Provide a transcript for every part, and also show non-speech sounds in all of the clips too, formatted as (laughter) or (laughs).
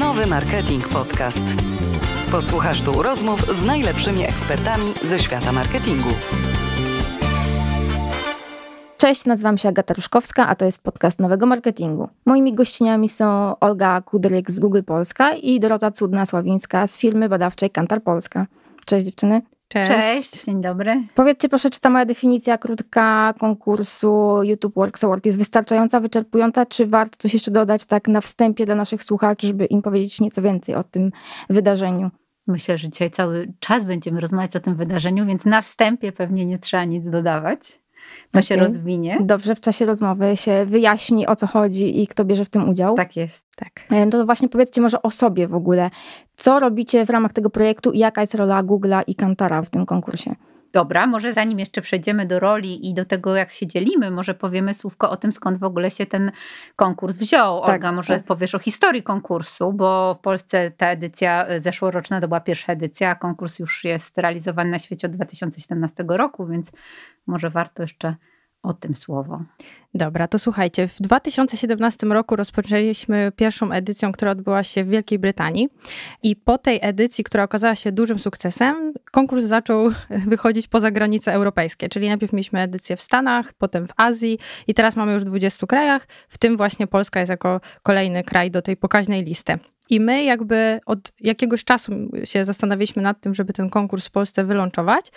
Nowy Marketing Podcast. Posłuchasz tu rozmów z najlepszymi ekspertami ze świata marketingu. Cześć, nazywam się Agata Ruszkowska, a to jest podcast Nowego Marketingu. Moimi gościniami są Olga Kudryk z Google Polska i Dorota Cudna-Sławińska z firmy badawczej Kantar Polska. Cześć dziewczyny. Cześć. Cześć. Dzień dobry. Powiedzcie proszę, czy ta moja definicja krótka konkursu YouTube Works Award jest wystarczająca, wyczerpująca, czy warto coś jeszcze dodać tak na wstępie dla naszych słuchaczy, żeby im powiedzieć nieco więcej o tym wydarzeniu? Myślę, że dzisiaj cały czas będziemy rozmawiać o tym wydarzeniu, więc na wstępie pewnie nie trzeba nic dodawać okay. się rozwinie. Dobrze, w czasie rozmowy się wyjaśni o co chodzi i kto bierze w tym udział. Tak jest. Tak. E, no to właśnie powiedzcie może o sobie w ogóle. Co robicie w ramach tego projektu i jaka jest rola Google'a i Kantara w tym konkursie? Dobra, może zanim jeszcze przejdziemy do roli i do tego, jak się dzielimy, może powiemy słówko o tym, skąd w ogóle się ten konkurs wziął. Tak, Olga, może tak. powiesz o historii konkursu, bo w Polsce ta edycja e, zeszłoroczna to była pierwsza edycja, a konkurs już jest realizowany na świecie od 2017 roku, więc może warto jeszcze o tym słowo. Dobra, to słuchajcie, w 2017 roku rozpoczęliśmy pierwszą edycją, która odbyła się w Wielkiej Brytanii i po tej edycji, która okazała się dużym sukcesem, konkurs zaczął (laughs) wychodzić poza granice europejskie, czyli najpierw mieliśmy edycję w Stanach, potem w Azji i teraz mamy już w 20 krajach, w tym właśnie Polska jest jako kolejny kraj do tej pokaźnej listy. I my jakby od jakiegoś czasu się zastanawialiśmy nad tym, żeby ten konkurs w Polsce wylączować.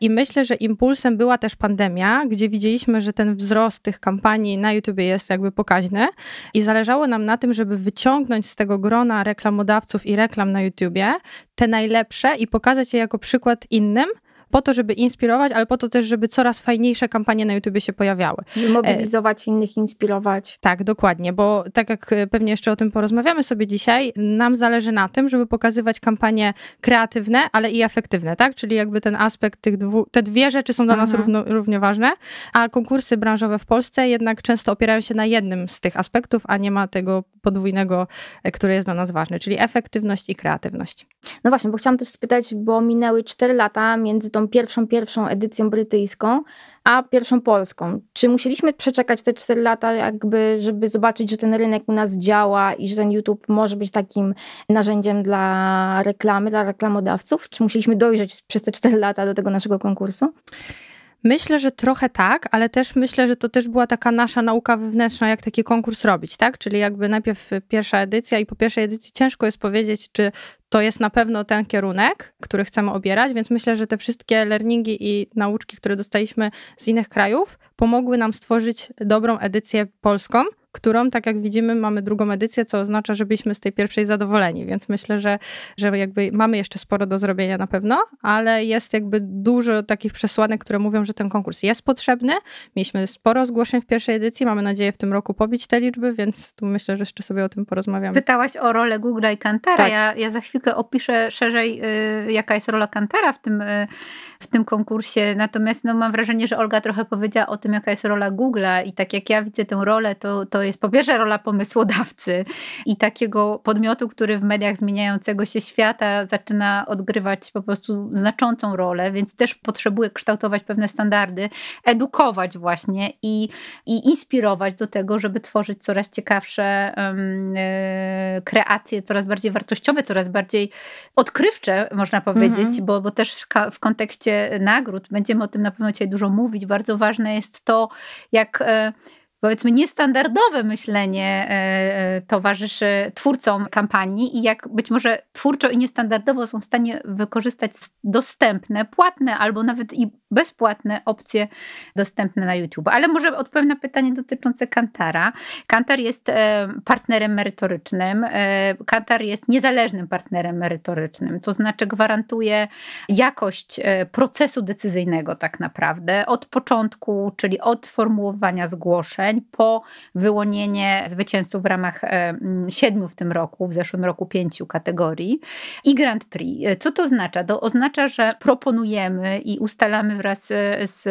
I myślę, że impulsem była też pandemia, gdzie widzieliśmy, że ten wzrost tych kampanii na YouTube jest jakby pokaźny i zależało nam na tym, żeby wyciągnąć z tego grona reklamodawców i reklam na YouTubie te najlepsze i pokazać je jako przykład innym, po to, żeby inspirować, ale po to też, żeby coraz fajniejsze kampanie na YouTube się pojawiały. Mobilizować innych, inspirować. Tak, dokładnie, bo tak jak e, pewnie jeszcze o tym porozmawiamy sobie dzisiaj, nam zależy na tym, żeby pokazywać kampanie kreatywne, ale i efektywne, tak? Czyli jakby ten aspekt tych dwóch, te dwie rzeczy są dla nas mhm. równo, równie ważne, a konkursy branżowe w Polsce jednak często opierają się na jednym z tych aspektów, a nie ma tego podwójnego, e, który jest dla nas ważny, czyli efektywność i kreatywność. No właśnie, bo chciałam też spytać, bo minęły 4 lata między tą tą pierwszą, pierwszą edycją brytyjską, a pierwszą polską. Czy musieliśmy przeczekać te 4 lata, jakby, żeby zobaczyć, że ten rynek u nas działa i że ten YouTube może być takim narzędziem dla reklamy, dla reklamodawców? Czy musieliśmy dojrzeć przez te 4 lata do tego naszego konkursu? Myślę, że trochę tak, ale też myślę, że to też była taka nasza nauka wewnętrzna, jak taki konkurs robić, tak? Czyli jakby najpierw pierwsza edycja i po pierwszej edycji ciężko jest powiedzieć, czy to jest na pewno ten kierunek, który chcemy obierać, więc myślę, że te wszystkie learningi i nauczki, które dostaliśmy z innych krajów, pomogły nam stworzyć dobrą edycję polską, którą, tak jak widzimy, mamy drugą edycję, co oznacza, że byliśmy z tej pierwszej zadowoleni, więc myślę, że, że jakby mamy jeszcze sporo do zrobienia na pewno, ale jest jakby dużo takich przesłanek, które mówią, że ten konkurs jest potrzebny. Mieliśmy sporo zgłoszeń w pierwszej edycji, mamy nadzieję w tym roku pobić te liczby, więc tu myślę, że jeszcze sobie o tym porozmawiamy. Pytałaś o rolę Google i Kantara. Tak. Ja, ja za chwilkę opiszę szerzej, yy, jaka jest rola Kantara w tym, yy, w tym konkursie, natomiast no, mam wrażenie, że Olga trochę powiedziała o tym, jaka jest rola Google'a i tak jak ja widzę tę rolę, to, to to jest po pierwsze rola pomysłodawcy i takiego podmiotu, który w mediach zmieniającego się świata zaczyna odgrywać po prostu znaczącą rolę, więc też potrzebuje kształtować pewne standardy, edukować właśnie i, i inspirować do tego, żeby tworzyć coraz ciekawsze um, kreacje, coraz bardziej wartościowe, coraz bardziej odkrywcze, można powiedzieć, mhm. bo, bo też w kontekście nagród będziemy o tym na pewno dzisiaj dużo mówić. Bardzo ważne jest to, jak e, powiedzmy niestandardowe myślenie e, e, towarzyszy twórcom kampanii i jak być może twórczo i niestandardowo są w stanie wykorzystać dostępne, płatne albo nawet i bezpłatne opcje dostępne na YouTube. Ale może odpowiem na pytanie dotyczące Kantara. Kantar jest e, partnerem merytorycznym. E, Kantar jest niezależnym partnerem merytorycznym, to znaczy gwarantuje jakość e, procesu decyzyjnego tak naprawdę od początku, czyli od formułowania zgłoszeń po wyłonienie zwycięzców w ramach siedmiu w tym roku, w zeszłym roku pięciu kategorii i Grand Prix. Co to oznacza? To oznacza, że proponujemy i ustalamy wraz e, z,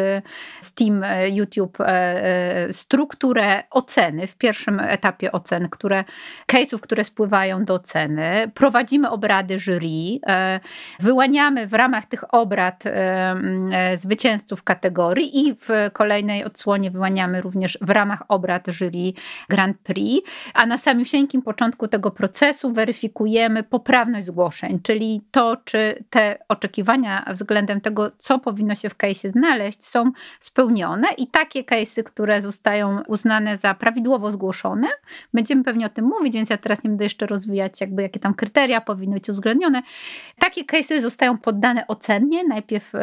z Team e, YouTube e, strukturę oceny, w pierwszym etapie ocen, które, case'ów, które spływają do oceny. Prowadzimy obrady jury, wyłaniamy w ramach tych obrad zwycięzców kategorii i w kolejnej odsłonie wyłaniamy również w ramach obrad jury Grand Prix, a na samiusieńkim początku tego procesu weryfikujemy poprawność zgłoszeń, czyli to, czy te oczekiwania względem tego, co powinno się w case'ie znaleźć, są spełnione i takie case'y, które zostają uznane za prawidłowo zgłoszone, będziemy pewnie o tym mówić, więc ja teraz nie będę jeszcze rozwijać jakby jakie tam kryteria powinny być uwzględnione. Takie case'y zostają poddane ocenie, najpierw e,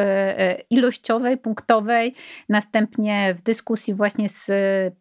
e, ilościowej, punktowej, następnie w dyskusji właśnie z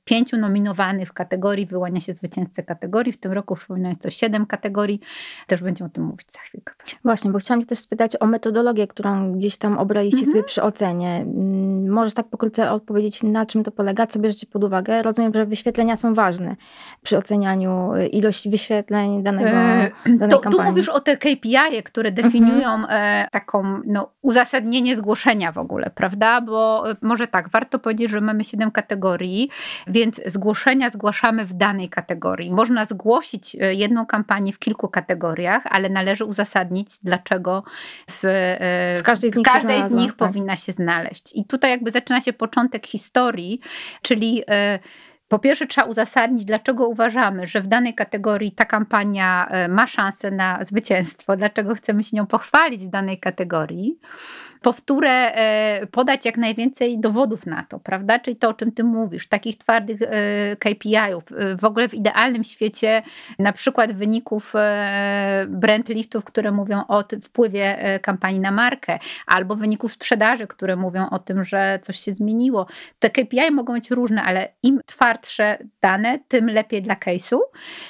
pięciu nominowanych kategorii wyłania się zwycięzcę kategorii. W tym roku przypominam jest to siedem kategorii. Też będziemy o tym mówić za chwilkę. Właśnie, bo chciałam też spytać o metodologię, którą gdzieś tam obraliście mhm. sobie przy ocenie powiedzenie mm, Możesz tak pokrótce odpowiedzieć, na czym to polega, co bierzecie pod uwagę? Rozumiem, że wyświetlenia są ważne przy ocenianiu y, ilości wyświetleń danego, e, (clears throat) danej to, kampanii. Tu mówisz o te KPI, które mhm. definiują e, taką no, uzasadnienie zgłoszenia w ogóle, prawda? Bo e, może tak, warto powiedzieć, że mamy siedem kategorii, więc zgłoszenia zgłaszamy w danej kategorii. Można zgłosić jedną kampanię w kilku kategoriach, ale należy uzasadnić, dlaczego w, w każdej z nich, każdej z nich tak. powinna się znaleźć. I tutaj jakby zaczyna się początek historii, czyli e, po pierwsze, trzeba uzasadnić, dlaczego uważamy, że w danej kategorii ta kampania e, ma szansę na zwycięstwo, dlaczego chcemy się nią pochwalić w danej kategorii powtórę e, podać jak najwięcej dowodów na to, prawda? Czyli to, o czym ty mówisz, takich twardych e, KPI-ów. E, w ogóle w idealnym świecie na przykład wyników brand liftów, które mówią o wpływie kampanii na markę, albo wyników sprzedaży, które mówią o tym, że coś się zmieniło. Te KPI mogą być różne, ale im twardsze dane, tym lepiej dla case'u.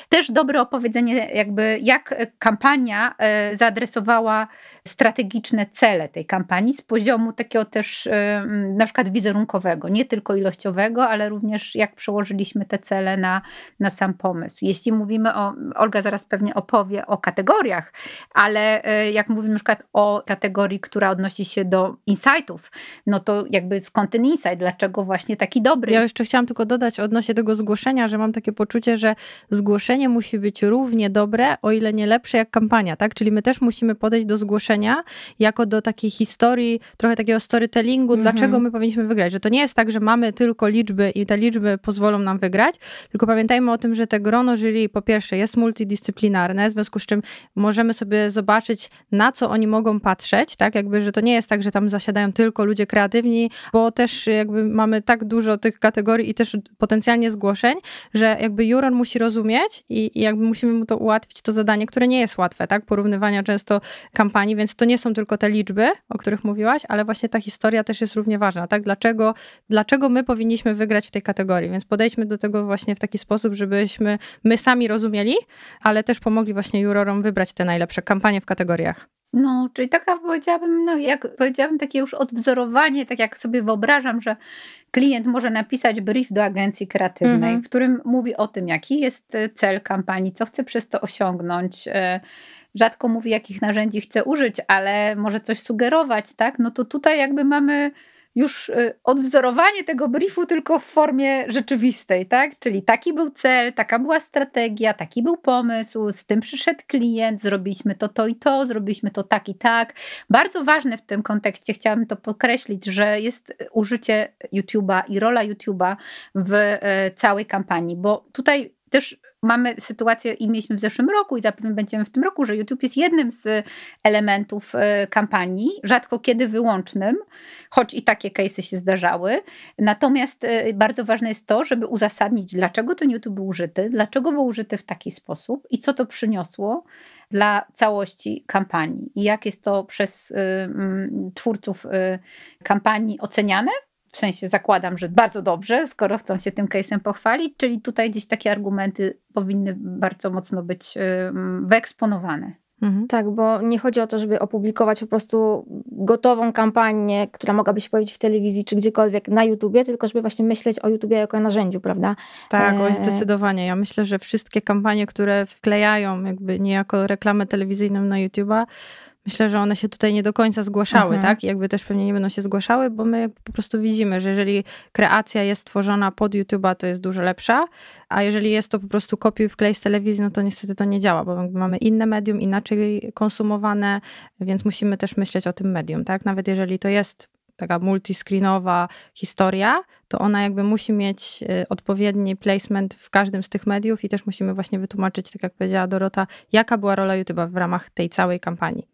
Też dobre opowiedzenie jakby jak kampania zaadresowała strategiczne cele tej kampanii, pani z poziomu takiego też y, mm, na przykład wizerunkowego, nie tylko ilościowego, ale również jak przełożyliśmy te cele na, na sam pomysł. Jeśli mówimy o, Olga zaraz pewnie opowie o kategoriach, ale y, jak mówimy na przykład o kategorii, która odnosi się do insightów, no to jakby skąd ten insight, dlaczego właśnie taki dobry? Ja jeszcze chciałam tylko dodać odnośnie tego zgłoszenia, że mam takie poczucie, że zgłoszenie musi być równie dobre, o ile nie lepsze jak kampania, tak? Czyli my też musimy podejść do zgłoszenia jako do takiej historii, historii, trochę takiego storytellingu, mhm. dlaczego my powinniśmy wygrać. Że to nie jest tak, że mamy tylko liczby i te liczby pozwolą nam wygrać, tylko pamiętajmy o tym, że te grono jury po pierwsze jest multidyscyplinarne, w związku z czym możemy sobie zobaczyć, na co oni mogą patrzeć, tak? Jakby, że to nie jest tak, że tam zasiadają tylko ludzie kreatywni, bo też jakby mamy tak dużo tych kategorii i też potencjalnie zgłoszeń, że jakby juror musi rozumieć i, i jakby musimy mu to ułatwić to zadanie, które nie jest łatwe, tak? Porównywania często kampanii, więc to nie są tylko te liczby, o których których mówiłaś, ale właśnie ta historia też jest równie ważna, tak? Dlaczego, dlaczego my powinniśmy wygrać w tej kategorii? Więc podejdźmy do tego właśnie w taki sposób, żebyśmy my sami rozumieli, ale też pomogli właśnie jurorom wybrać te najlepsze kampanie w kategoriach. No, czyli taka powiedziałabym, no jak powiedziałabym, takie już odwzorowanie, tak jak sobie wyobrażam, że klient może napisać brief do agencji kreatywnej, mm w którym mówi o tym, jaki jest cel kampanii, co chce przez to osiągnąć. Y rzadko mówi, jakich narzędzi chce użyć, ale może coś sugerować, tak? No to tutaj jakby mamy już y, odwzorowanie tego briefu tylko w formie rzeczywistej, tak? Czyli taki był cel, taka była strategia, taki był pomysł, z tym przyszedł klient, zrobiliśmy to, to i to, zrobiliśmy to tak i tak. Bardzo ważne w tym kontekście, chciałabym to podkreślić, że jest użycie YouTube'a i rola YouTube'a w y, całej kampanii, bo tutaj też mamy sytuację i mieliśmy w zeszłym roku i zapewne będziemy w tym roku, że YouTube jest jednym z elementów y, kampanii, rzadko kiedy wyłącznym, choć i takie case'y się zdarzały. Natomiast y, bardzo ważne jest to, żeby uzasadnić, dlaczego ten YouTube był użyty, dlaczego był użyty w taki sposób i co to przyniosło dla całości kampanii i jak jest to przez y, twórców kampanii oceniane w sensie zakładam, że bardzo dobrze, skoro chcą się tym case'em pochwalić, czyli tutaj gdzieś takie argumenty powinny bardzo mocno być wyeksponowane. Mhm. Tak, bo nie chodzi o to, żeby opublikować po prostu gotową kampanię, która mogłaby się pojawić w telewizji czy gdziekolwiek na YouTubie, tylko żeby właśnie myśleć o YouTubie jako narzędziu, prawda? Tak, oj, e, zdecydowanie. Ja myślę, że wszystkie kampanie, które wklejają jakby niejako reklamę telewizyjną na YouTuba, Myślę, że one się tutaj nie do końca zgłaszały, mhm. tak? I jakby też pewnie nie będą się zgłaszały, bo my po prostu widzimy, że jeżeli kreacja jest tworzona pod YouTube'a, to jest dużo lepsza, a jeżeli jest to po prostu kopiuj wklej z telewizji, no to niestety to nie działa, bo mamy inne medium, inaczej konsumowane, więc musimy też myśleć o tym medium, tak? Nawet jeżeli to jest taka multiscreenowa historia, to ona jakby musi mieć y, odpowiedni placement w każdym z tych mediów i też musimy właśnie wytłumaczyć, tak jak powiedziała Dorota, jaka była rola YouTube'a w ramach tej całej kampanii.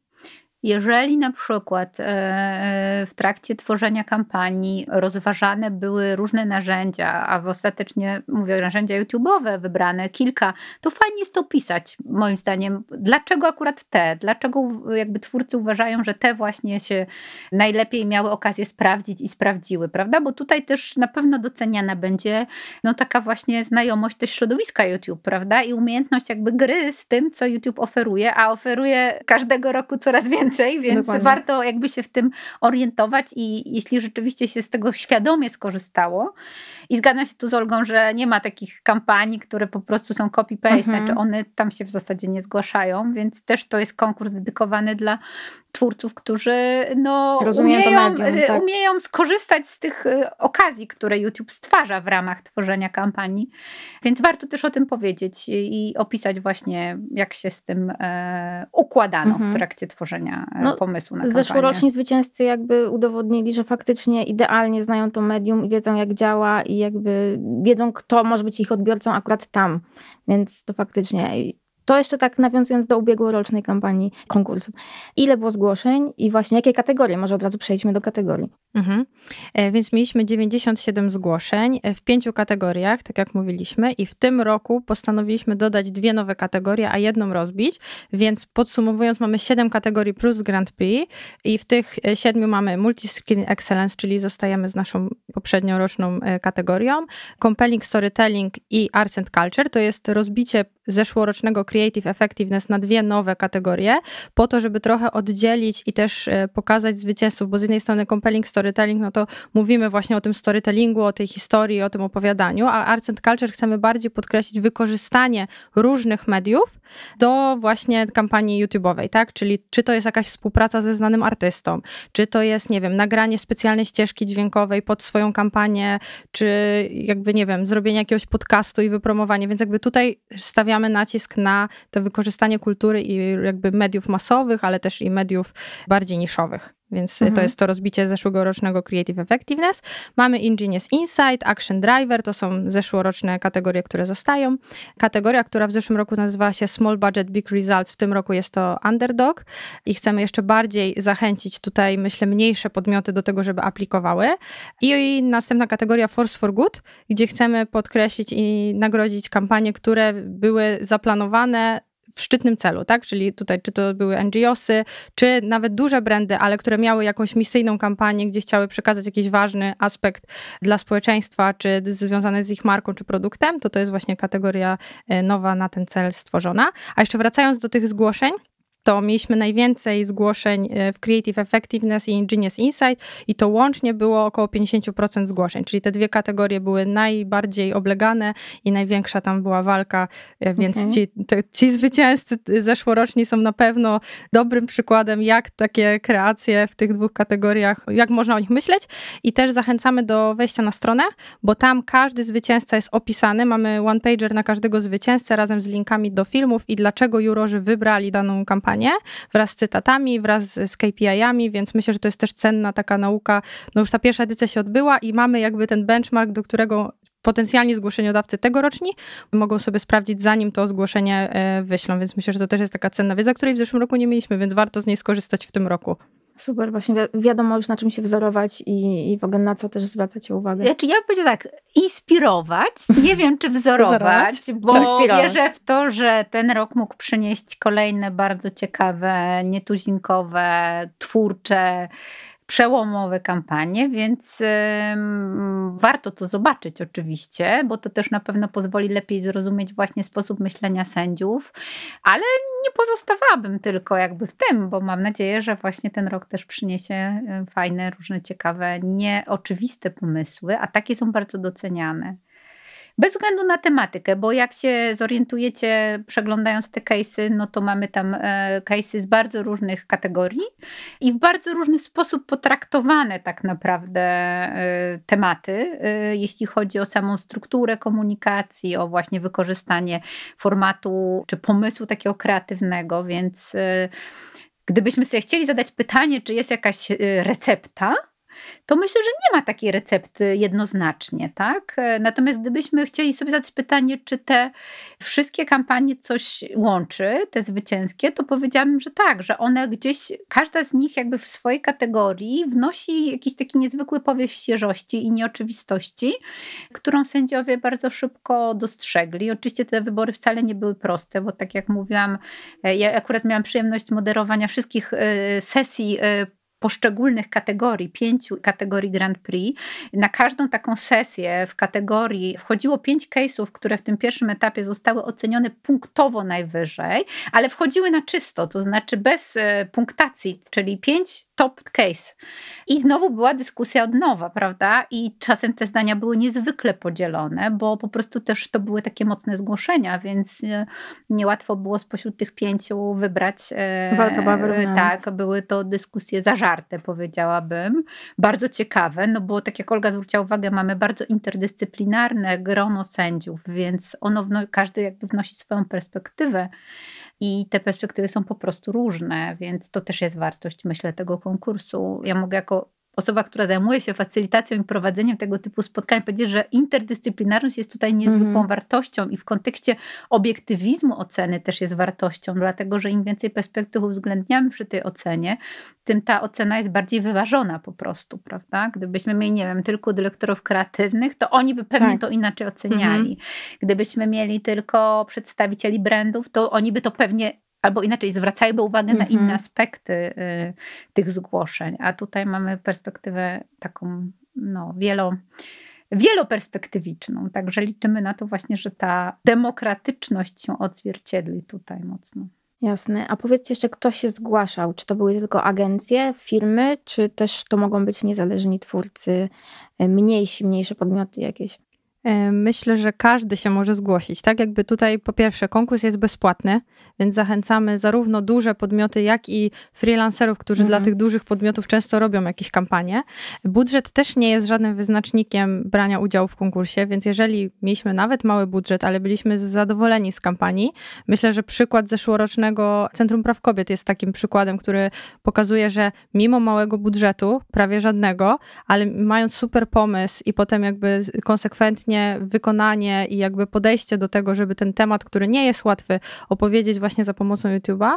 Jeżeli na przykład e, e, w trakcie tworzenia kampanii rozważane były różne narzędzia, a w ostatecznie mówię narzędzia YouTube'owe, wybrane kilka, to fajnie jest to pisać, moim zdaniem. Dlaczego akurat te? Dlaczego jakby twórcy uważają, że te właśnie się najlepiej miały okazję sprawdzić i sprawdziły, prawda? Bo tutaj też na pewno doceniana będzie no taka właśnie znajomość też środowiska YouTube, prawda? I umiejętność jakby gry z tym, co YouTube oferuje, a oferuje każdego roku coraz więcej więcej, więc Dokładnie. warto jakby się w tym orientować i jeśli rzeczywiście się z tego świadomie skorzystało, i zgadzam się tu z Olgą, że nie ma takich kampanii, które po prostu są copy-paste, mhm. znaczy one tam się w zasadzie nie zgłaszają, więc też to jest konkurs dedykowany dla twórców, którzy no, umieją, medium, e, tak. umieją skorzystać z tych e, okazji, które YouTube stwarza w ramach tworzenia kampanii. Więc warto też o tym powiedzieć i opisać właśnie, jak się z tym e, układano mhm. w trakcie tworzenia e, no, pomysłu na kampanię. Zeszłoroczni zwycięzcy jakby udowodnili, że faktycznie idealnie znają to medium i wiedzą, jak działa i jakby wiedzą, kto może być ich odbiorcą akurat tam. Więc to faktycznie to jeszcze tak nawiązując do ubiegłorocznej kampanii konkursu. Ile było zgłoszeń i właśnie jakie kategorie? Może od razu przejdźmy do kategorii. Mhm. E, więc mieliśmy 97 zgłoszeń e, w pięciu kategoriach, tak jak mówiliśmy, i w tym roku postanowiliśmy dodać dwie nowe kategorie, a jedną rozbić. Więc podsumowując, mamy 7 kategorii plus Grand Prix, i w tych e, siedmiu mamy Multiskill Excellence, czyli zostajemy z naszą poprzednią roczną kategorią, Compelling Storytelling i Arts and Culture. To jest rozbicie zeszłorocznego Creative Effectiveness na dwie nowe kategorie, po to, żeby trochę oddzielić i też e, pokazać zwycięzców, bo z jednej strony compelling storytelling, no to mówimy właśnie o tym storytellingu, o tej historii, o tym opowiadaniu, a Arts and Culture chcemy bardziej podkreślić wykorzystanie różnych mediów do właśnie kampanii YouTube'owej, tak? Czyli czy to jest jakaś współpraca ze znanym artystą, czy to jest, nie wiem, nagranie specjalnej ścieżki dźwiękowej pod swoją kampanię, czy jakby, nie wiem, zrobienie jakiegoś podcastu i wypromowanie, więc jakby tutaj stawiamy nacisk na to wykorzystanie kultury i jakby mediów masowych, ale też i mediów bardziej niszowych. Więc mhm. to jest to rozbicie zeszłorocznego Creative Effectiveness. Mamy Ingenious Insight, Action Driver, to są zeszłoroczne kategorie, które zostają. Kategoria, która w zeszłym roku nazywała się Small Budget Big Results, w tym roku jest to Underdog i chcemy jeszcze bardziej zachęcić tutaj, myślę, mniejsze podmioty do tego, żeby aplikowały. I następna kategoria Force for Good, gdzie chcemy podkreślić i nagrodzić kampanie, które były zaplanowane w szczytnym celu, tak? Czyli tutaj, czy to były NGOsy, czy nawet duże brandy, ale które miały jakąś misyjną kampanię, gdzie chciały przekazać jakiś ważny aspekt dla społeczeństwa, czy związany z ich marką, czy produktem, to to jest właśnie kategoria e, nowa na ten cel stworzona. A jeszcze wracając do tych zgłoszeń, to mieliśmy najwięcej zgłoszeń e, w Creative Effectiveness i Genius Insight i to łącznie było około 50% zgłoszeń, czyli te dwie kategorie były najbardziej oblegane i największa tam była walka, e, więc okay. ci, te, ci zwycięzcy zeszłoroczni są na pewno dobrym przykładem, jak takie kreacje w tych dwóch kategoriach, jak można o nich myśleć i też zachęcamy do wejścia na stronę, bo tam każdy zwycięzca jest opisany, mamy one-pager na każdego zwycięzcę razem z linkami do filmów i dlaczego jurorzy wybrali daną kampanię, wraz z cytatami, wraz z KPI-ami, więc myślę, że to jest też cenna taka nauka. No już ta pierwsza edycja się odbyła i mamy jakby ten benchmark, do którego potencjalni zgłoszeniodawcy tegoroczni mogą sobie sprawdzić, zanim to zgłoszenie e, wyślą, więc myślę, że to też jest taka cenna wiedza, której w zeszłym roku nie mieliśmy, więc warto z niej skorzystać w tym roku. Super, właśnie wi wiadomo już na czym się wzorować i, i w ogóle na co też zwracacie uwagę. Znaczy ja bym powiedziała tak, inspirować, nie wiem czy wzorować, bo inspirować. wierzę w to, że ten rok mógł przynieść kolejne bardzo ciekawe, nietuzinkowe, twórcze przełomowe kampanie, więc y, mm, warto to zobaczyć oczywiście, bo to też na pewno pozwoli lepiej zrozumieć właśnie sposób myślenia sędziów, ale nie pozostawałabym tylko jakby w tym, bo mam nadzieję, że właśnie ten rok też przyniesie y, fajne, różne ciekawe, nieoczywiste pomysły, a takie są bardzo doceniane. Bez względu na tematykę, bo jak się zorientujecie przeglądając te case'y, no to mamy tam e, case'y z bardzo różnych kategorii i w bardzo różny sposób potraktowane tak naprawdę e, tematy, e, jeśli chodzi o samą strukturę komunikacji, o właśnie wykorzystanie formatu czy pomysłu takiego kreatywnego, więc gdybyśmy sobie chcieli zadać pytanie, czy jest jakaś recepta, to myślę, że nie ma takiej recepty jednoznacznie, tak? E, natomiast gdybyśmy chcieli sobie zadać pytanie, czy te wszystkie kampanie coś łączy, te zwycięskie, to powiedziałabym, że tak, że one gdzieś, każda z nich jakby w swojej kategorii wnosi jakiś taki niezwykły powiew świeżości i nieoczywistości, którą sędziowie bardzo szybko dostrzegli. Oczywiście te wybory wcale nie były proste, bo tak jak mówiłam, e, ja akurat miałam przyjemność moderowania wszystkich e, sesji poszczególnych kategorii, pięciu kategorii Grand Prix. Na każdą taką sesję w kategorii wchodziło pięć case'ów, które w tym pierwszym etapie zostały ocenione punktowo najwyżej, ale wchodziły na czysto, to znaczy bez e, punktacji, czyli pięć top case. I znowu była dyskusja od nowa, prawda? I czasem te zdania były niezwykle podzielone, bo po prostu też to były takie mocne zgłoszenia, więc e, niełatwo było spośród tych pięciu wybrać. E, Walka była wyrównana. Tak, były to dyskusje zażarte, powiedziałabym. Bardzo ciekawe, no bo tak jak Olga zwróciła uwagę, mamy bardzo interdyscyplinarne grono sędziów, więc ono każdy jakby wnosi swoją perspektywę i te perspektywy są po prostu różne, więc to też jest wartość, myślę, tego konkursu. Ja mogę jako osoba, która zajmuje się facylitacją i prowadzeniem tego typu spotkań, powiedzieć, że interdyscyplinarność jest tutaj niezwykłą mm. wartością i w kontekście obiektywizmu oceny też jest wartością, dlatego że im więcej perspektyw uwzględniamy przy tej ocenie, tym ta ocena jest bardziej wyważona po prostu, prawda? Gdybyśmy mieli, nie wiem, tylko dyrektorów kreatywnych, to oni by pewnie tak. to inaczej oceniali. Mm. Gdybyśmy mieli tylko przedstawicieli brandów, to oni by to pewnie albo inaczej zwracajmy uwagę mm -hmm. na inne mhm. aspekty y, tych zgłoszeń. A tutaj mamy perspektywę taką no, wielo, wieloperspektywiczną, także liczymy na to właśnie, że ta demokratyczność się odzwierciedli tutaj mocno. Jasne. A powiedzcie jeszcze, kto się zgłaszał? Czy to były tylko agencje, firmy, czy też to mogą być niezależni twórcy, y, mniejsi, mniejsze podmioty jakieś? E, myślę, że każdy się może zgłosić. Tak, jakby tutaj po pierwsze, konkurs jest bezpłatny, więc zachęcamy zarówno duże podmioty, jak i freelancerów, którzy mhm. dla tych dużych podmiotów często robią jakieś kampanie. Budżet też nie jest żadnym wyznacznikiem brania udziału w konkursie, więc jeżeli mieliśmy nawet mały budżet, ale byliśmy zadowoleni z kampanii, myślę, że przykład zeszłorocznego Centrum Praw Kobiet jest takim przykładem, który pokazuje, że mimo małego budżetu, prawie żadnego, ale mając super pomysł i potem jakby konsekwentnie, wykonanie i jakby podejście do tego, żeby ten temat, który nie jest łatwy, opowiedzieć właśnie za pomocą YouTube'a,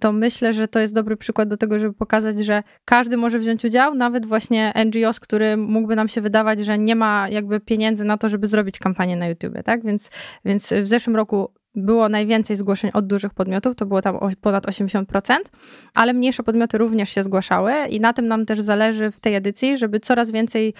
to myślę, że to jest dobry przykład do tego, żeby pokazać, że każdy może wziąć udział, nawet właśnie NGOs, który mógłby nam się wydawać, że nie ma jakby pieniędzy na to, żeby zrobić kampanię na YouTube, tak? Więc, więc w zeszłym roku było najwięcej zgłoszeń od dużych podmiotów, to było tam ponad 80%, ale mniejsze podmioty również się zgłaszały i na tym nam też zależy w tej edycji, żeby coraz więcej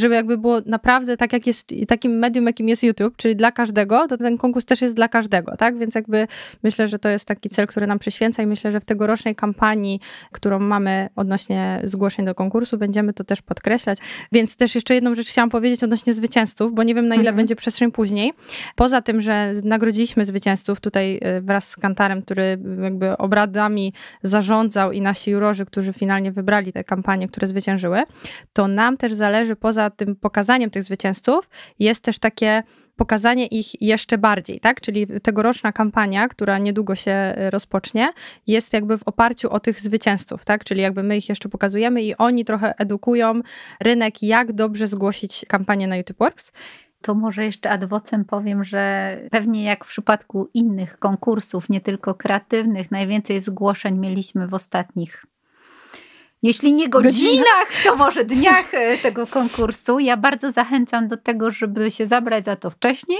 żeby jakby było naprawdę tak, jak jest takim medium, jakim jest YouTube, czyli dla każdego, to ten konkurs też jest dla każdego, tak? Więc jakby myślę, że to jest taki cel, który nam przyświęca i myślę, że w tegorocznej kampanii, którą mamy odnośnie zgłoszeń do konkursu, będziemy to też podkreślać. Więc też jeszcze jedną rzecz chciałam powiedzieć odnośnie zwycięzców, bo nie wiem na ile mhm. będzie przestrzeń później. Poza tym, że nagrodziliśmy zwycięzców tutaj e, wraz z Kantarem, który jakby obradami zarządzał i nasi jurorzy, którzy finalnie wybrali te kampanie, które zwyciężyły, to nam też zależy poza poza tym pokazaniem tych zwycięzców jest też takie pokazanie ich jeszcze bardziej, tak? Czyli tegoroczna kampania, która niedługo się e, rozpocznie, jest jakby w oparciu o tych zwycięzców, tak? Czyli jakby my ich jeszcze pokazujemy i oni trochę edukują rynek, jak dobrze zgłosić kampanię na YouTube Works. To może jeszcze adwocem powiem, że pewnie jak w przypadku innych konkursów, nie tylko kreatywnych, najwięcej zgłoszeń mieliśmy w ostatnich jeśli nie godzinach, to może dniach e, tego konkursu. Ja bardzo zachęcam do tego, żeby się zabrać za to wcześniej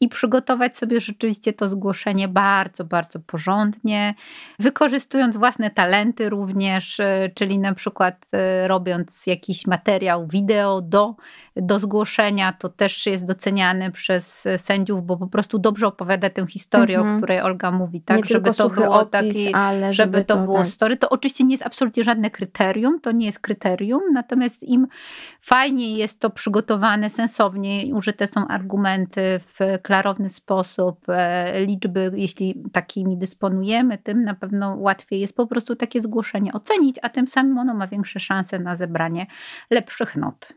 i przygotować sobie rzeczywiście to zgłoszenie bardzo, bardzo porządnie, wykorzystując własne talenty również, e, czyli na przykład e, robiąc jakiś materiał wideo do do zgłoszenia, to też jest doceniany przez sędziów, bo po prostu dobrze opowiada tę historię, o mhm. której Olga mówi, tak? Nie żeby to było opis, taki, ale żeby, żeby to, to, było tak. story. To oczywiście nie jest absolutnie żadne kryterium, to nie jest kryterium, natomiast im fajniej jest to przygotowane, sensowniej, użyte są argumenty w klarowny sposób, e, liczby, jeśli takimi dysponujemy, tym na pewno łatwiej jest po prostu takie zgłoszenie ocenić, a tym samym ono ma większe szanse na zebranie lepszych not.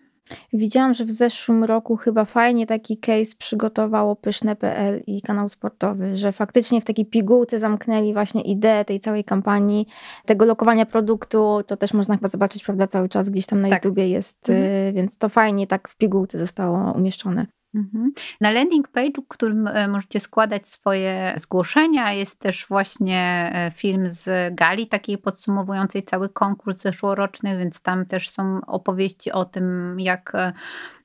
Widziałam, że w zeszłym roku chyba fajnie taki case przygotowało pyszne.pl i kanał sportowy, że faktycznie w takiej pigułce zamknęli właśnie ideę tej całej kampanii, tego lokowania produktu. To też można chyba zobaczyć, prawda, cały czas gdzieś tam na tak. YouTubie jest, y, mhm. więc to fajnie tak w pigułce zostało umieszczone. Mhm. Na landing page'u, którym e, możecie składać swoje zgłoszenia, jest też właśnie e, film z Gali, takiej podsumowującej cały konkurs zeszłoroczny, więc tam też są opowieści o tym, jak, e,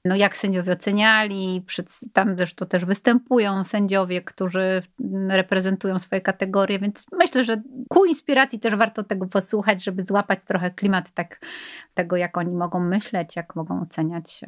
no jak sędziowie oceniali. Tam zresztą też występują sędziowie, którzy mm, reprezentują swoje kategorie, więc myślę, że ku inspiracji też warto tego posłuchać, żeby złapać trochę klimat tak, tego, jak oni mogą myśleć, jak mogą oceniać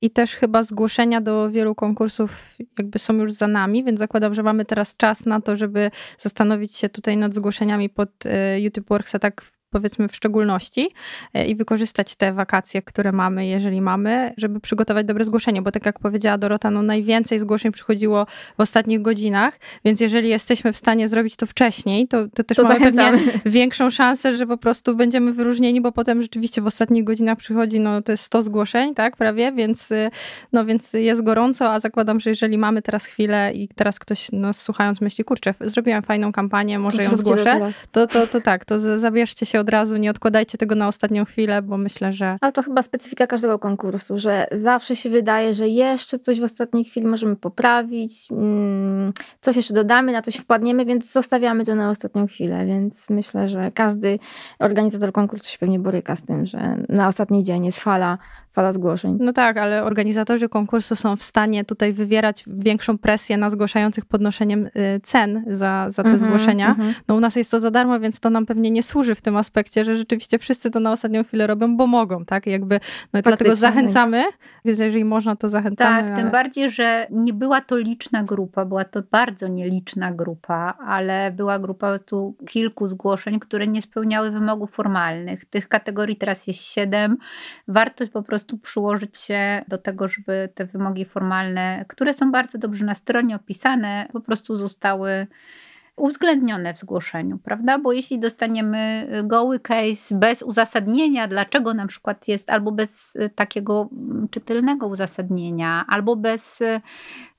i też chyba zgłoszenia do wielu konkursów jakby są już za nami, więc zakładam, że mamy teraz czas na to, żeby zastanowić się tutaj nad zgłoszeniami pod y, YouTube a tak powiedzmy w szczególności e, i wykorzystać te wakacje, które mamy, jeżeli mamy, żeby przygotować dobre zgłoszenie, bo tak jak powiedziała Dorota, no najwięcej zgłoszeń przychodziło w ostatnich godzinach, więc jeżeli jesteśmy w stanie zrobić to wcześniej, to, to też to mamy pewnie (laughs) większą szansę, że po prostu będziemy wyróżnieni, bo potem rzeczywiście w ostatnich godzinach przychodzi, no to jest 100 zgłoszeń, tak, prawie, więc, y, no, więc jest gorąco, a zakładam, że jeżeli mamy teraz chwilę i teraz ktoś nas słuchając myśli, kurczę, zrobiłam fajną kampanię, może to ją zgłoszę, to, to, to tak, to zabierzcie się od razu, nie odkładajcie tego na ostatnią chwilę, bo myślę, że... Ale to chyba specyfika każdego konkursu, że zawsze się wydaje, że jeszcze coś w ostatniej chwili możemy poprawić, mm, coś jeszcze dodamy, na coś wpadniemy, więc zostawiamy to na ostatnią chwilę, więc myślę, że każdy organizator konkursu się pewnie boryka z tym, że na ostatni dzień jest fala, fala zgłoszeń. No tak, ale organizatorzy konkursu są w stanie tutaj wywierać większą presję na zgłaszających podnoszeniem y, cen za, za te mm -hmm, zgłoszenia. Mm -hmm. No u nas jest to za darmo, więc to nam pewnie nie służy w tym aspekcie, aspekcie, że rzeczywiście wszyscy to na ostatnią chwilę robią, bo mogą, tak? Jakby, no dlatego tak. zachęcamy, więc jeżeli można, to zachęcamy. Tak, ale... tym bardziej, że nie była to liczna grupa, była to bardzo nieliczna grupa, ale była grupa tu kilku zgłoszeń, które nie spełniały wymogów formalnych. Tych kategorii teraz jest siedem. Warto po prostu przyłożyć się do tego, żeby te wymogi formalne, które są bardzo dobrze na stronie opisane, po prostu zostały uwzględnione w zgłoszeniu, prawda? Bo jeśli dostaniemy goły case bez uzasadnienia, dlaczego na przykład jest albo bez y, takiego mm, czytelnego uzasadnienia, albo bez y,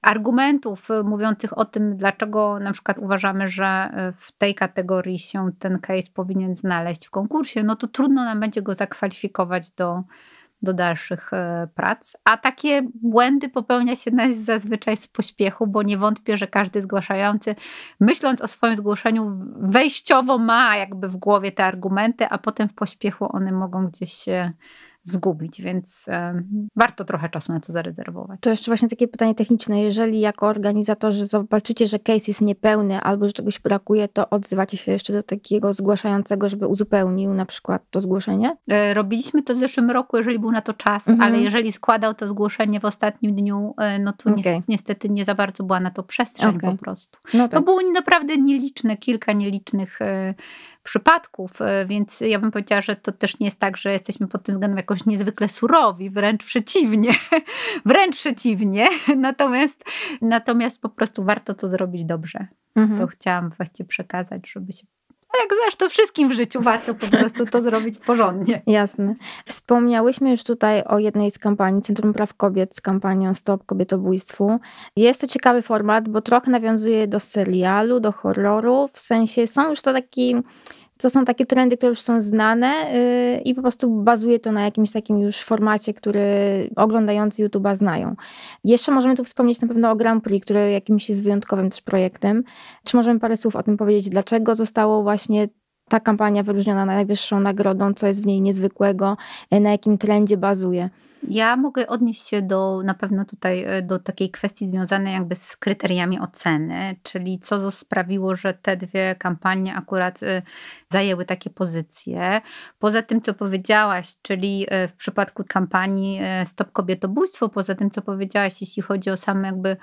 argumentów mówiących o tym, dlaczego na przykład uważamy, że y, w tej kategorii się ten case powinien znaleźć w konkursie, no to trudno nam będzie go zakwalifikować do do dalszych e, prac. A takie błędy popełnia się zazwyczaj z pośpiechu, bo nie wątpię, że każdy zgłaszający, myśląc o swoim zgłoszeniu, wejściowo ma jakby w głowie te argumenty, a potem w pośpiechu one mogą gdzieś się zgubić, więc warto trochę czasu na to zarezerwować. To jeszcze właśnie takie pytanie techniczne. Jeżeli jako organizatorzy zobaczycie, że case jest niepełny albo że czegoś brakuje, to odzywacie się jeszcze do takiego zgłaszającego, żeby uzupełnił na przykład to zgłoszenie? E, robiliśmy to w zeszłym roku, jeżeli był na to czas, mhm. ale jeżeli składał to zgłoszenie w ostatnim dniu, e, no to okay. niestety nie za bardzo była na to przestrzeń okay. po prostu. No tak. To było naprawdę nieliczne, kilka nielicznych e, przypadków, e, więc ja bym powiedziała, że to też nie jest tak, że jesteśmy pod tym względem jakoś niezwykle surowi, wręcz przeciwnie, (laughs) wręcz przeciwnie. (laughs) Natomiast, natomiast po prostu warto to zrobić dobrze. Mhm. To chciałam właściwie przekazać, żeby się tak, jak zresztą wszystkim w życiu warto po prostu to zrobić porządnie. (laughs) Jasne. Wspomniałyśmy już tutaj o jednej z kampanii Centrum Praw Kobiet z kampanią Stop Kobietobójstwu. Jest to ciekawy format, bo trochę nawiązuje do serialu, do horroru, w sensie są już to takie to są takie trendy, które już są znane yy, i po prostu bazuje to na jakimś takim już formacie, który oglądający YouTube'a znają. Jeszcze możemy tu wspomnieć na pewno o Grand Prix, który jakimś jest wyjątkowym też projektem. Czy możemy parę słów o tym powiedzieć, dlaczego zostało właśnie ta kampania wyróżniona najwyższą nagrodą, co jest w niej niezwykłego, na jakim trendzie bazuje? Ja mogę odnieść się do, na pewno tutaj e, do takiej kwestii związanej jakby z kryteriami oceny, czyli co sprawiło, że te dwie kampanie akurat e, zajęły takie pozycje. Poza tym, co powiedziałaś, czyli e, w przypadku kampanii Stop Kobietobójstwo, poza tym, co powiedziałaś, jeśli chodzi o same jakby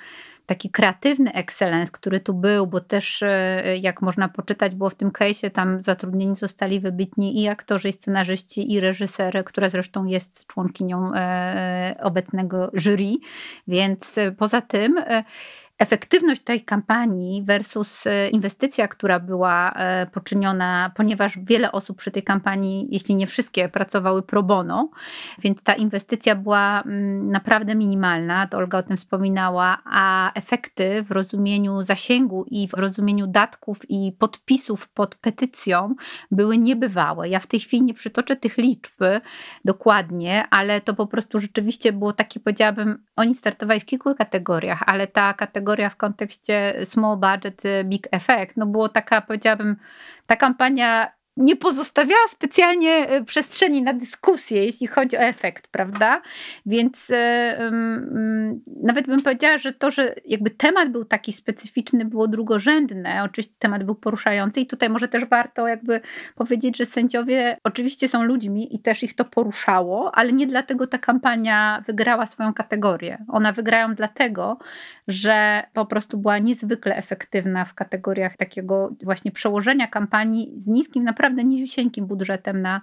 taki kreatywny excellence, który tu był, bo też e, jak można poczytać, było w tym case'ie, tam zatrudnieni zostali wybitni i aktorzy, i scenarzyści, i reżyser, która zresztą jest członkinią e, e, obecnego jury, więc poza tym efektywność tej kampanii versus e, inwestycja, która była e, poczyniona, ponieważ wiele osób przy tej kampanii, jeśli nie wszystkie, pracowały pro bono, więc ta inwestycja była mm, naprawdę minimalna, to Olga o tym wspominała, a efekty w rozumieniu zasięgu i w rozumieniu datków i podpisów pod petycją były niebywałe. Ja w tej chwili nie przytoczę tych liczb dokładnie, ale to po prostu rzeczywiście było takie, powiedziałabym, oni startowali w kilku kategoriach, ale ta kategoria kategoria w kontekście small budget, y, big effect. No było taka, powiedziałabym, ta kampania nie pozostawiała specjalnie e, przestrzeni na dyskusję, jeśli chodzi o efekt, prawda? Więc e, mm, nawet bym powiedziała, że to, że jakby temat był taki specyficzny, było drugorzędne. Oczywiście temat był poruszający i tutaj może też warto jakby powiedzieć, że sędziowie oczywiście są ludźmi i też ich to poruszało, ale nie dlatego ta kampania wygrała swoją kategorię. Ona wygrała dlatego, że po prostu była niezwykle efektywna w kategoriach takiego właśnie przełożenia kampanii z niskim naprawdę naprawdę niziusieńkim budżetem na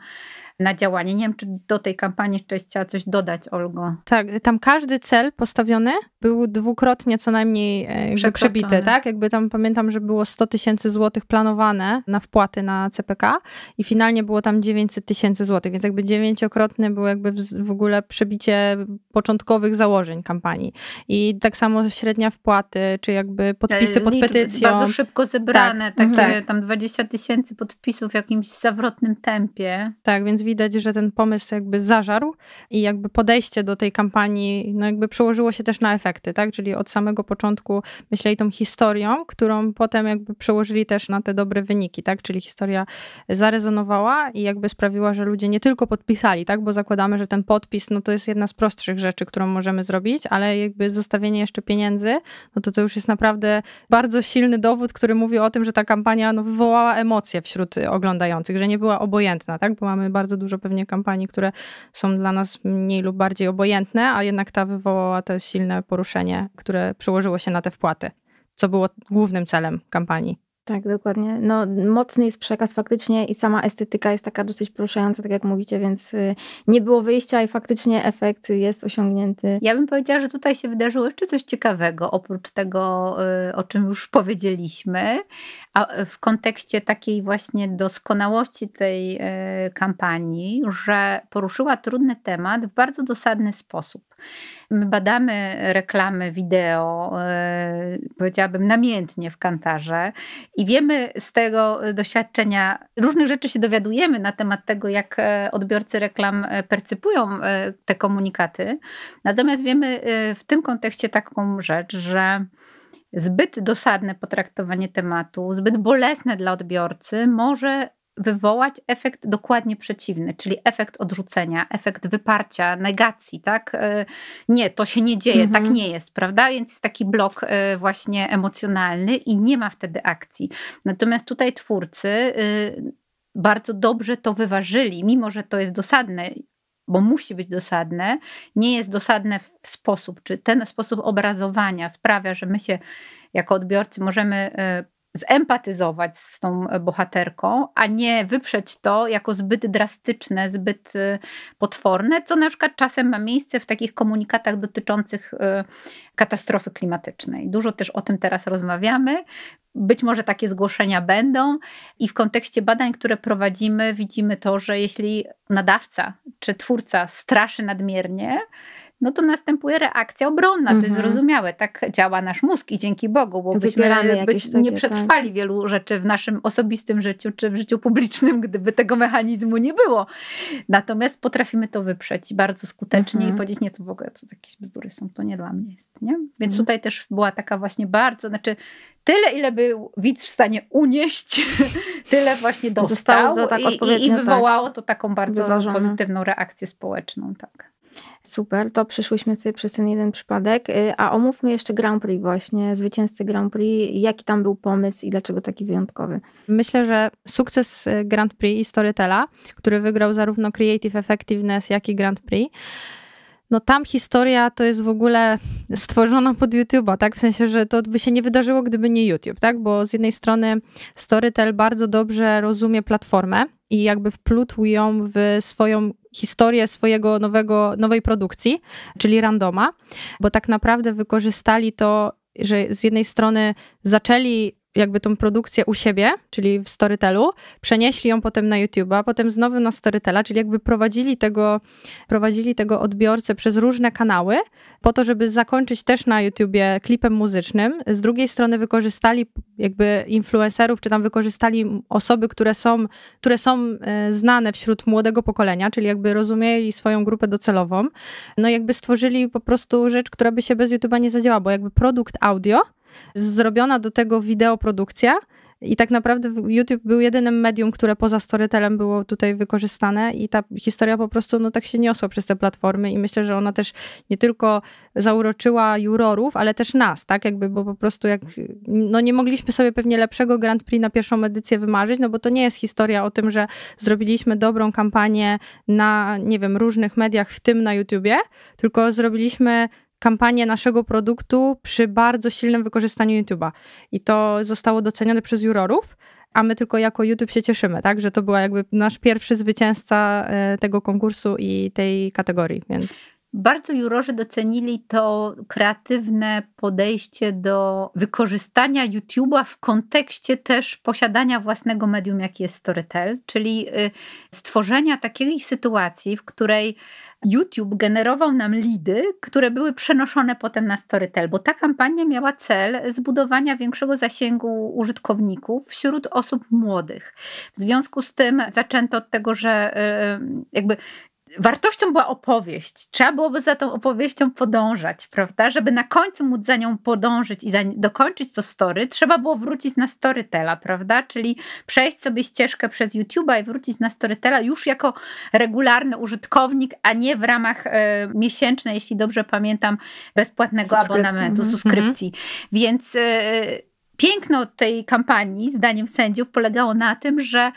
na działanie. Nie wiem, czy do tej kampanii jeszcze chciała coś dodać, Olgo. Tak, tam każdy cel postawiony był dwukrotnie co najmniej e, przebity, tak? Jakby tam pamiętam, że było 100 tysięcy złotych planowane na wpłaty na CPK i finalnie było tam 900 tysięcy złotych, więc jakby dziewięciokrotne było jakby w ogóle przebicie początkowych założeń kampanii. I tak samo średnia wpłaty, czy jakby podpisy e, pod Liczby, petycją. Bardzo szybko zebrane, tak, mhm. takie tak. tam 20 tysięcy podpisów w jakimś zawrotnym tempie. Tak, więc widać, że ten pomysł jakby zażarł i jakby podejście do tej kampanii, no jakby przełożyło się też na efekty, tak? Czyli od samego początku myśleli tą historią, którą potem jakby przełożyli też na te dobre wyniki, tak? Czyli historia zarezonowała i jakby sprawiła, że ludzie nie tylko podpisali, tak? Bo zakładamy, że ten podpis, no to jest jedna z prostszych rzeczy, którą możemy zrobić, ale jakby zostawienie jeszcze pieniędzy, no to to już jest naprawdę bardzo silny dowód, który mówi o tym, że ta kampania no, wywołała emocje wśród oglądających, że nie była obojętna, tak? Bo mamy bardzo bardzo dużo pewnie kampanii, które są dla nas mniej lub bardziej obojętne, a jednak ta wywołała to silne poruszenie, które przełożyło się na te wpłaty, co było głównym celem kampanii. Tak, dokładnie. No, mocny jest przekaz faktycznie i sama estetyka jest taka dosyć poruszająca, tak jak mówicie, więc y, nie było wyjścia i faktycznie efekt jest osiągnięty. Ja bym powiedziała, że tutaj się wydarzyło jeszcze coś ciekawego, oprócz tego, y, o czym już powiedzieliśmy, a y, w kontekście takiej właśnie doskonałości tej kampanii, że poruszyła trudny temat w bardzo dosadny sposób. My badamy reklamy wideo, e, powiedziałabym namiętnie w kantarze i wiemy z tego doświadczenia, różnych rzeczy się dowiadujemy na temat tego, jak e, odbiorcy reklam e, percypują te komunikaty. Natomiast wiemy w tym kontekście taką rzecz, że zbyt dosadne potraktowanie tematu, zbyt bolesne dla odbiorcy może wywołać efekt dokładnie przeciwny, czyli efekt odrzucenia, efekt wyparcia, negacji, tak? Y, nie, to się nie dzieje, tak mhm. tak nie jest, prawda? Więc jest taki blok y, właśnie emocjonalny i nie ma wtedy akcji. Natomiast tutaj twórcy y, bardzo dobrze to wyważyli, mimo że to jest dosadne bo musi być dosadne, nie jest dosadne w sposób, czy ten sposób obrazowania sprawia, że my się jako odbiorcy możemy zempatyzować z tą e, bohaterką, a nie wyprzeć to jako zbyt drastyczne, zbyt e, potworne, co na przykład czasem ma miejsce w takich komunikatach dotyczących e, katastrofy klimatycznej. Dużo też o tym teraz rozmawiamy. Być może takie zgłoszenia będą i w kontekście badań, które prowadzimy, widzimy to, że jeśli nadawca czy twórca straszy nadmiernie, no to następuje reakcja obronna. Mhm. To jest mhm. zrozumiałe, tak działa nasz mózg i dzięki Bogu, bo byśmy być, takie, nie tak. przetrwali tak. wielu rzeczy w naszym osobistym życiu czy w życiu publicznym, gdyby tego mechanizmu nie było. Natomiast potrafimy to wyprzeć bardzo skutecznie mhm. i powiedzieć, nie, to w ogóle to jakieś bzdury są, to nie dla mnie jest, nie? Więc mhm. tutaj też była taka właśnie bardzo, znaczy tyle, ile był widz w stanie unieść, (laughs) tyle właśnie dostał Zostało to tak i, i, tak. wywołało tak, to taką bardzo wyważone. pozytywną reakcję społeczną, tak. Super, to przyszłyśmy sobie przez ten jeden przypadek, y, a omówmy jeszcze Grand Prix właśnie, zwycięzcy Grand Prix. Jaki tam był pomysł i dlaczego taki wyjątkowy? Myślę, że sukces y, Grand Prix i Storytela, który wygrał zarówno Creative Effectiveness, jak i Grand Prix, no tam historia to jest w ogóle stworzona pod YouTube'a, tak? W sensie, że to by się nie wydarzyło, gdyby nie YouTube, tak? Bo z jednej strony Storytel bardzo dobrze rozumie platformę i jakby wplótł ją w swoją historię swojego nowego, nowej produkcji, czyli randoma, bo tak naprawdę wykorzystali to że z jednej strony zaczęli jakby tą produkcję u siebie, czyli w Storytelu, przenieśli ją potem na a potem znowu na Storytela, czyli jakby prowadzili tego, prowadzili tego odbiorcę przez różne kanały, po to, żeby zakończyć też na YouTubie klipem muzycznym. Z drugiej strony wykorzystali jakby influencerów, czy tam wykorzystali osoby, które są, które są e, znane wśród młodego pokolenia, czyli jakby rozumieli swoją grupę docelową. No jakby stworzyli po prostu rzecz, która by się bez YouTube'a nie zadziała, bo jakby produkt audio zrobiona do tego wideoprodukcja. I tak naprawdę YouTube był jedynym medium, które poza Storytelem było tutaj wykorzystane i ta historia po prostu no, tak się niosła przez te platformy i myślę, że ona też nie tylko zauroczyła jurorów, ale też nas, tak? Jakby, bo po prostu jak, no nie mogliśmy sobie pewnie lepszego Grand Prix na pierwszą edycję wymarzyć, no bo to nie jest historia o tym, że zrobiliśmy dobrą kampanię na, nie wiem, różnych mediach, w tym na YouTubie, tylko zrobiliśmy kampanię naszego produktu przy bardzo silnym wykorzystaniu YouTube'a. I to zostało docenione przez jurorów, a my tylko jako YouTube się cieszymy, tak? Że to była jakby nasz pierwszy zwycięzca e, tego konkursu i tej kategorii, więc... Bardzo jurorzy docenili to kreatywne podejście do wykorzystania YouTube'a w kontekście też posiadania własnego medium, jakie jest Storytel, czyli y, stworzenia takiej sytuacji, w której YouTube generował nam lidy, które były przenoszone potem na Storytel, bo ta kampania miała cel zbudowania większego zasięgu użytkowników wśród osób młodych. W związku z tym zaczęto od tego, że e, e, jakby wartością była opowieść. Trzeba byłoby za tą opowieścią podążać, prawda? Żeby na końcu móc za nią podążyć i za, dokończyć to story, trzeba było wrócić na Storytela, prawda? Czyli przejść sobie ścieżkę przez YouTube'a i wrócić na Storytela już jako regularny użytkownik, a nie w ramach e, miesięcznej, jeśli dobrze pamiętam, bezpłatnego subskrypcji. abonamentu, mhm. subskrypcji. Mhm. Więc e, piękno tej kampanii, zdaniem sędziów, polegało na tym, że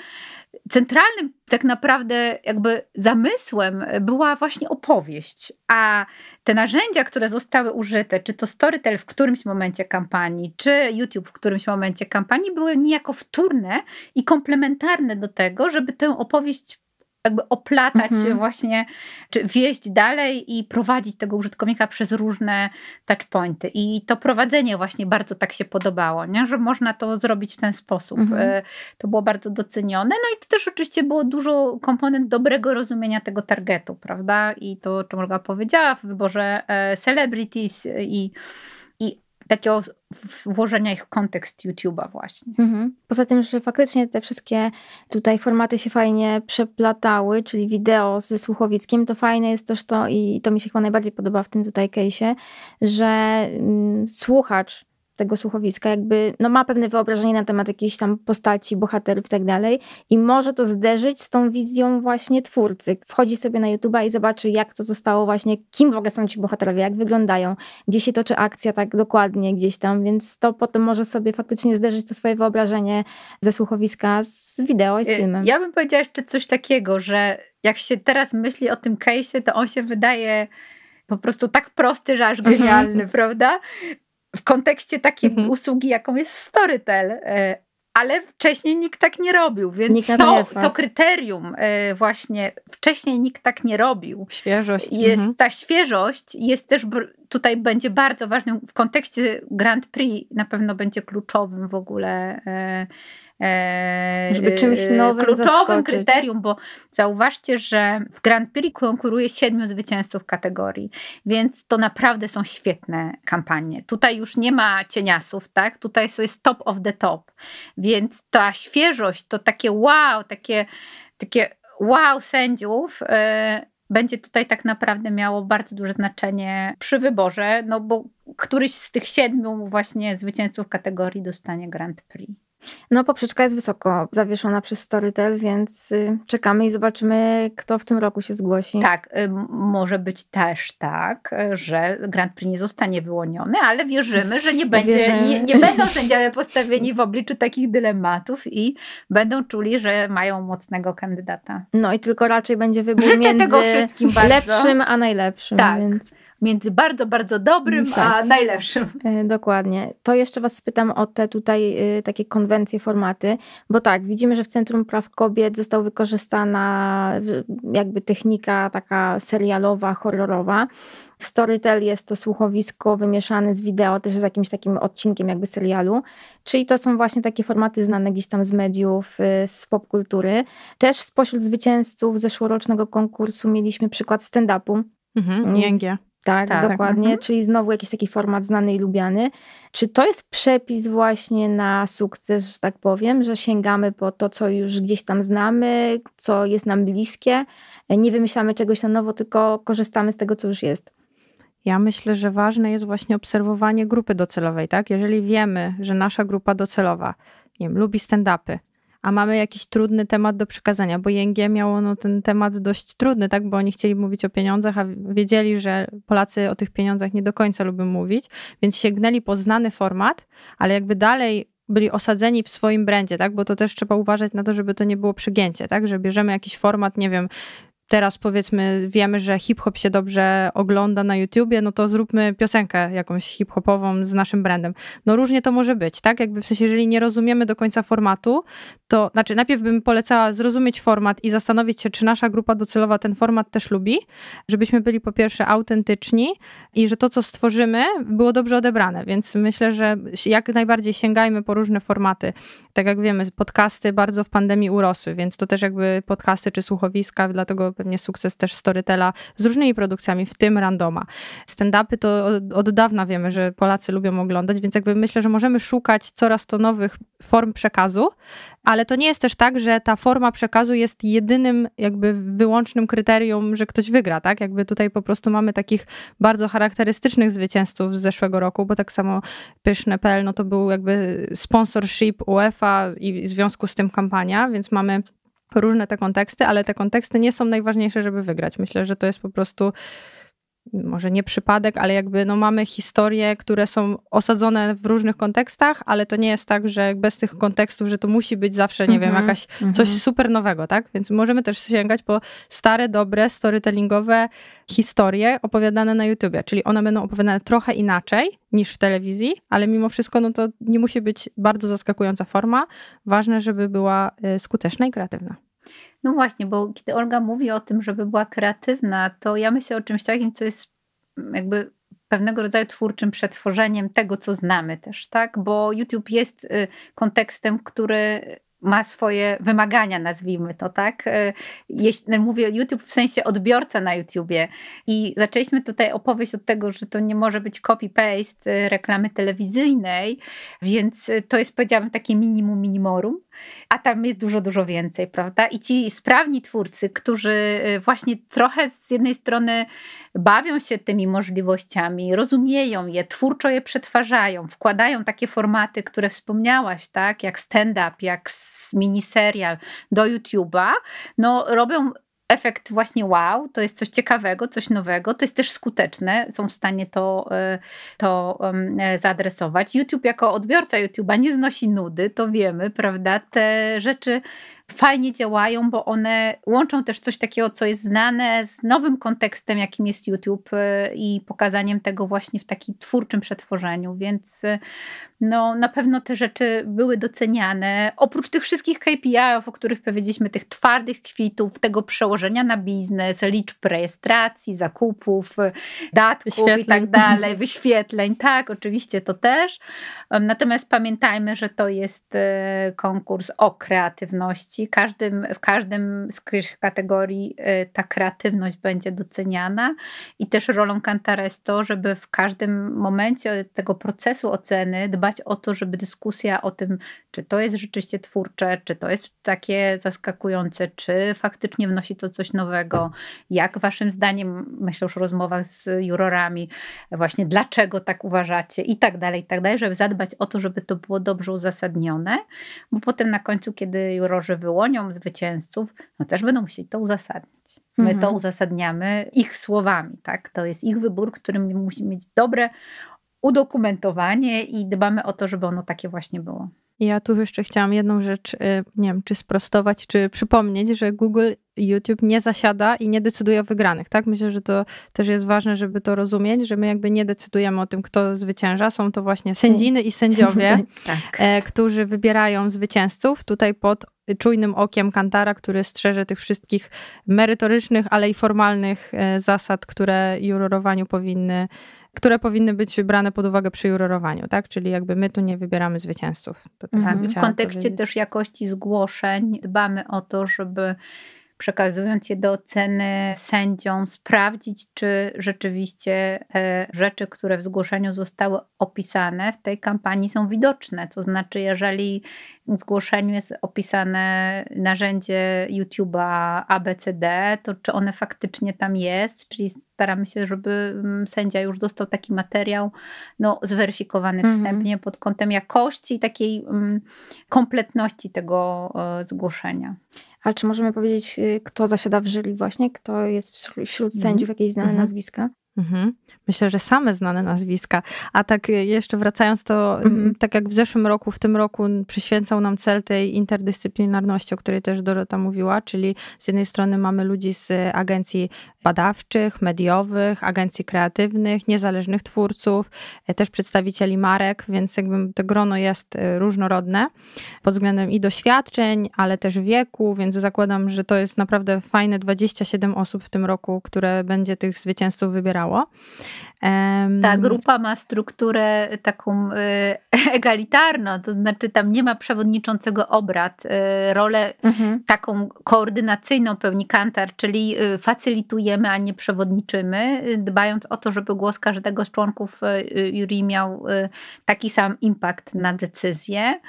centralnym tak naprawdę jakby zamysłem była właśnie opowieść, a te narzędzia, które zostały użyte, czy to Storytel w którymś momencie kampanii, czy YouTube w którymś momencie kampanii, były niejako wtórne i komplementarne do tego, żeby tę opowieść jakby oplatać mhm. właśnie, czy wieść dalej i prowadzić tego użytkownika przez różne touchpointy. I to prowadzenie właśnie bardzo tak się podobało, nie? że można to zrobić w ten sposób. Mhm. E, to było bardzo docenione. No i to też oczywiście było dużo komponent dobrego rozumienia tego targetu, prawda? I to, co czym Olga powiedziała, w wyborze e, celebrities i takiego włożenia ich w kontekst YouTube'a właśnie. Mhm. Poza tym, że faktycznie te wszystkie tutaj formaty się fajnie przeplatały, czyli wideo ze słuchowickiem, to fajne jest też to i to mi się chyba najbardziej podoba w tym tutaj case'ie, że mm, słuchacz tego słuchowiska, jakby no ma pewne wyobrażenie na temat jakiejś tam postaci, bohaterów i tak dalej i może to zderzyć z tą wizją właśnie twórcy. Wchodzi sobie na YouTube'a i zobaczy jak to zostało właśnie, kim w ogóle są ci bohaterowie, jak wyglądają, gdzie się toczy akcja tak dokładnie gdzieś tam, więc to potem może sobie faktycznie zderzyć to swoje wyobrażenie ze słuchowiska z wideo i z y, filmem. Ja bym powiedziała jeszcze coś takiego, że jak się teraz myśli o tym case'ie, to on się wydaje po prostu tak prosty, że aż mhm. genialny, (laughs) prawda? w kontekście takiej mhm. usługi, jaką jest Storytel. E, ale wcześniej nikt tak nie robił, więc nikt to, to kryterium e, właśnie wcześniej nikt tak nie robił. Świeżość. Jest, mhm. Ta świeżość jest też tutaj będzie bardzo ważnym w kontekście Grand Prix na pewno będzie kluczowym w ogóle e, żeby e, czymś e, nowym kluczowym zaskoczyć. kryterium, bo zauważcie, że w Grand Prix konkuruje siedmiu zwycięzców kategorii, więc to naprawdę są świetne kampanie. Tutaj już nie ma cieniasów, tak? Tutaj jest top of the top, więc ta świeżość, to takie wow, takie, takie wow sędziów yy, będzie tutaj tak naprawdę miało bardzo duże znaczenie przy wyborze, no bo któryś z tych siedmiu właśnie zwycięzców kategorii dostanie Grand Prix. No, poprzeczka jest wysoko zawieszona przez Storytel, więc y, czekamy i zobaczymy, kto w tym roku się zgłosi. Tak, y, może być też tak, że Grand Prix nie zostanie wyłoniony, ale wierzymy, że nie, będzie, nie, nie, będą sędziowie postawieni w obliczu takich dylematów i będą czuli, że mają mocnego kandydata. No i tylko raczej będzie wybór Życzę między tego wszystkim bardzo. lepszym a najlepszym. Tak. Więc między bardzo, bardzo dobrym tak. a najlepszym. E, dokładnie. To jeszcze Was spytam o te tutaj e, takie konwencje, formaty, bo tak, widzimy, że w Centrum Praw Kobiet został wykorzystana jakby technika taka serialowa, horrorowa. W Storytel jest to słuchowisko wymieszane z wideo, też z jakimś takim odcinkiem jakby serialu. Czyli to są właśnie takie formaty znane gdzieś tam z mediów, e, z popkultury. Też spośród zwycięzców zeszłorocznego konkursu mieliśmy przykład stand-upu. Mhm, mm. ING. Tak, tak, dokładnie. Mhm. Czyli znowu jakiś taki format znany i lubiany. Czy to jest przepis właśnie na sukces, że tak powiem, że sięgamy po to, co już gdzieś tam znamy, co jest nam bliskie, nie wymyślamy czegoś na nowo, tylko korzystamy z tego, co już jest? Ja myślę, że ważne jest właśnie obserwowanie grupy docelowej, tak? Jeżeli wiemy, że nasza grupa docelowa nie wiem, lubi stand-upy, a mamy jakiś trudny temat do przekazania, bo ING miało no, ten temat dość trudny, tak, bo oni chcieli mówić o pieniądzach, a wiedzieli, że Polacy o tych pieniądzach nie do końca lubią mówić, więc sięgnęli po znany format, ale jakby dalej byli osadzeni w swoim brandzie, tak? Bo to też trzeba uważać na to, żeby to nie było przygięcie, tak? Że bierzemy jakiś format, nie wiem, teraz powiedzmy wiemy, że hip-hop się dobrze ogląda na YouTubie, no to zróbmy piosenkę jakąś hip-hopową z naszym brandem. No różnie to może być, tak? Jakby w sensie, jeżeli nie rozumiemy do końca formatu, to znaczy najpierw bym polecała zrozumieć format i zastanowić się, czy nasza grupa docelowa ten format też lubi, żebyśmy byli po pierwsze autentyczni i że to, co stworzymy, było dobrze odebrane, więc myślę, że jak najbardziej sięgajmy po różne formaty. Tak jak wiemy, podcasty bardzo w pandemii urosły, więc to też jakby podcasty czy słuchowiska, dlatego pewnie sukces też Storytela z różnymi produkcjami, w tym randoma. Stand-upy to od, od dawna wiemy, że Polacy lubią oglądać, więc jakby myślę, że możemy szukać coraz to nowych form przekazu, ale to nie jest też tak, że ta forma przekazu jest jedynym jakby wyłącznym kryterium, że ktoś wygra, tak? Jakby tutaj po prostu mamy takich bardzo charakterystycznych zwycięzców z zeszłego roku, bo tak samo pyszne.pl, no to był jakby sponsorship UEFA i w związku z tym kampania, więc mamy różne te konteksty, ale te konteksty nie są najważniejsze, żeby wygrać. Myślę, że to jest po prostu może nie przypadek, ale jakby no mamy historie, które są osadzone w różnych kontekstach, ale to nie jest tak, że bez tych kontekstów, że to musi być zawsze, nie mm -hmm, wiem, mhm, jakaś mm -hmm. coś super nowego, tak? Więc możemy też sięgać po stare, dobre, storytellingowe historie opowiadane na YouTubie, czyli one będą opowiadane trochę inaczej niż w telewizji, ale mimo wszystko no to nie musi być bardzo zaskakująca forma. Ważne, żeby była y, skuteczna i kreatywna. No właśnie, bo kiedy Olga mówi o tym, żeby była kreatywna, to ja myślę o czymś takim, co jest jakby pewnego rodzaju twórczym przetworzeniem tego, co znamy też, tak? Bo YouTube jest y, kontekstem, który ma swoje wymagania, nazwijmy to, tak? Y, Jeśli, mówię YouTube w sensie odbiorca na YouTubie. I zaczęliśmy tutaj opowieść od tego, że to nie może być copy-paste y, reklamy telewizyjnej, więc y, to jest, powiedziałabym, takie minimum minimorum a tam jest dużo, dużo więcej, prawda? I ci sprawni twórcy, którzy właśnie trochę z jednej strony bawią się tymi możliwościami, rozumieją je, twórczo je przetwarzają, wkładają takie formaty, które wspomniałaś, tak, jak stand-up, jak miniserial do YouTube'a, no robią efekt właśnie wow, to jest coś ciekawego, coś nowego, to jest też skuteczne, są w stanie to, e, to e, zaadresować. YouTube jako odbiorca YouTube'a nie znosi nudy, to wiemy, prawda? Te rzeczy fajnie działają, bo one łączą też coś takiego, co jest znane z nowym kontekstem, jakim jest YouTube y, i pokazaniem tego właśnie w takim twórczym przetworzeniu, więc y, no, na pewno te rzeczy były doceniane. Oprócz tych wszystkich KPI-ów, o których powiedzieliśmy, tych twardych kwitów, tego przełożenia na biznes, liczb rejestracji, zakupów, y, datków i tak (laughs) dalej, wyświetleń, tak, oczywiście to też. Natomiast pamiętajmy, że to jest konkurs o kreatywności kreatywności. Każdym, w każdym z kategorii y, ta kreatywność będzie doceniana i też rolą kantara jest to, żeby w każdym momencie tego procesu oceny dbać o to, żeby dyskusja o tym, czy to jest rzeczywiście twórcze, czy to jest takie zaskakujące, czy faktycznie wnosi to coś nowego, jak waszym zdaniem, myślę już o rozmowach z jurorami, właśnie dlaczego tak uważacie i tak dalej, i tak dalej, żeby zadbać o to, żeby to było dobrze uzasadnione, bo potem na końcu, kiedy jurorzy wyłonią zwycięzców, no też będą musieli to uzasadnić. My mhm. to uzasadniamy ich słowami, tak? To jest ich wybór, którym musi mieć dobre udokumentowanie i dbamy o to, żeby ono takie właśnie było. Ja tu jeszcze chciałam jedną rzecz, y, nie wiem, czy sprostować, czy przypomnieć, że Google YouTube nie zasiada i nie decyduje o wygranych, tak? Myślę, że to też jest ważne, żeby to rozumieć, że my jakby nie decydujemy o tym, kto zwycięża. Są to właśnie sędziny i sędziowie, (laughs) tak. E, którzy wybierają zwycięzców tutaj pod czujnym okiem Kantara, który strzeże tych wszystkich merytorycznych, ale i formalnych e, zasad, które jurorowaniu powinny które powinny być brane pod uwagę przy jurorowaniu, tak? Czyli jakby my tu nie wybieramy zwycięzców. To tak mhm. W kontekście powiedzieć. też jakości zgłoszeń dbamy o to, żeby przekazując je do oceny sędziom, sprawdzić, czy rzeczywiście te rzeczy, które w zgłoszeniu zostały opisane w tej kampanii są widoczne. To znaczy, jeżeli w zgłoszeniu jest opisane narzędzie YouTube'a ABCD, to czy one faktycznie tam jest, czyli staramy się, żeby mm, sędzia już dostał taki materiał no, zweryfikowany mhm. wstępnie pod kątem jakości i takiej mm, kompletności tego e, zgłoszenia. Ale czy możemy powiedzieć, y, kto zasiada w żyli właśnie? Kto jest wśród mhm. sędziów jakieś znane mhm. nazwiska? Mhm. Myślę, że same znane nazwiska. A tak y, jeszcze wracając, to y, mhm. tak jak w zeszłym roku, w tym roku przyświęcał nam cel tej interdyscyplinarności, o której też Dorota mówiła, czyli z jednej strony mamy ludzi z agencji badawczych, mediowych, agencji kreatywnych, niezależnych twórców, e, też przedstawicieli marek, więc jakby to grono jest e, różnorodne pod względem i doświadczeń, ale też wieku, więc zakładam, że to jest naprawdę fajne 27 osób w tym roku, które będzie tych zwycięzców wybierało. Ta grupa ma strukturę taką e, (laughs) egalitarną, to znaczy tam nie ma przewodniczącego obrad. Rolę mhm. taką koordynacyjną pełni Kantar, czyli facylituje decydujemy, a nie przewodniczymy, y, dbając o to, żeby głos każdego z członków y, y, jury miał taki sam impact na decyzję.